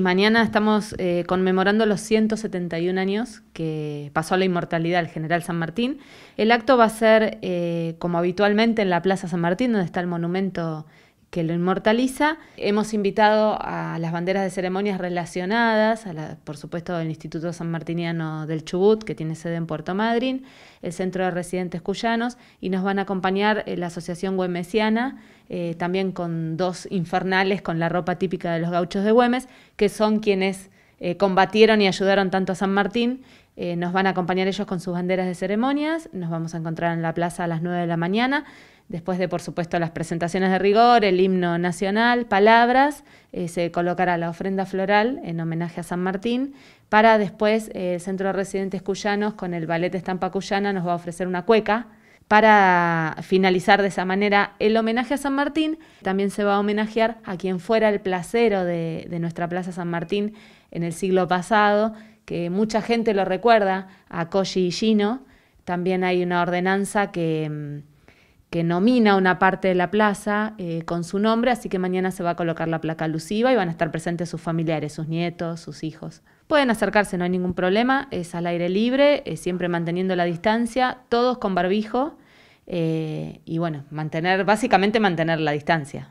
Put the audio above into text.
Mañana estamos eh, conmemorando los 171 años que pasó a la inmortalidad el general San Martín. El acto va a ser, eh, como habitualmente, en la Plaza San Martín, donde está el monumento que lo inmortaliza. Hemos invitado a las banderas de ceremonias relacionadas, por supuesto el Instituto San Martiniano del Chubut, que tiene sede en Puerto Madryn, el Centro de Residentes Cuyanos, y nos van a acompañar eh, la Asociación Güemesiana, eh, también con dos infernales con la ropa típica de los gauchos de Güemes, que son quienes eh, combatieron y ayudaron tanto a San Martín eh, nos van a acompañar ellos con sus banderas de ceremonias. Nos vamos a encontrar en la plaza a las 9 de la mañana. Después de, por supuesto, las presentaciones de rigor, el himno nacional, palabras, eh, se colocará la ofrenda floral en homenaje a San Martín, para después eh, el Centro de Residentes Cuyanos con el Ballet Estampa Cuyana nos va a ofrecer una cueca para finalizar de esa manera el homenaje a San Martín, también se va a homenajear a quien fuera el placero de, nuestra Plaza San Martín en el siglo pasado, que mucha gente lo recuerda, a Koji Ishino. También hay una ordenanza que mm, que nomina una parte de la plaza eh, con su nombre, así que mañana se va a colocar la placa alusiva y van a estar presentes sus familiares, sus nietos, sus hijos. Pueden acercarse, no hay ningún problema, es al aire libre, siempre manteniendo la distancia, todos con barbijo eh, y bueno, mantener, básicamente mantener la distancia.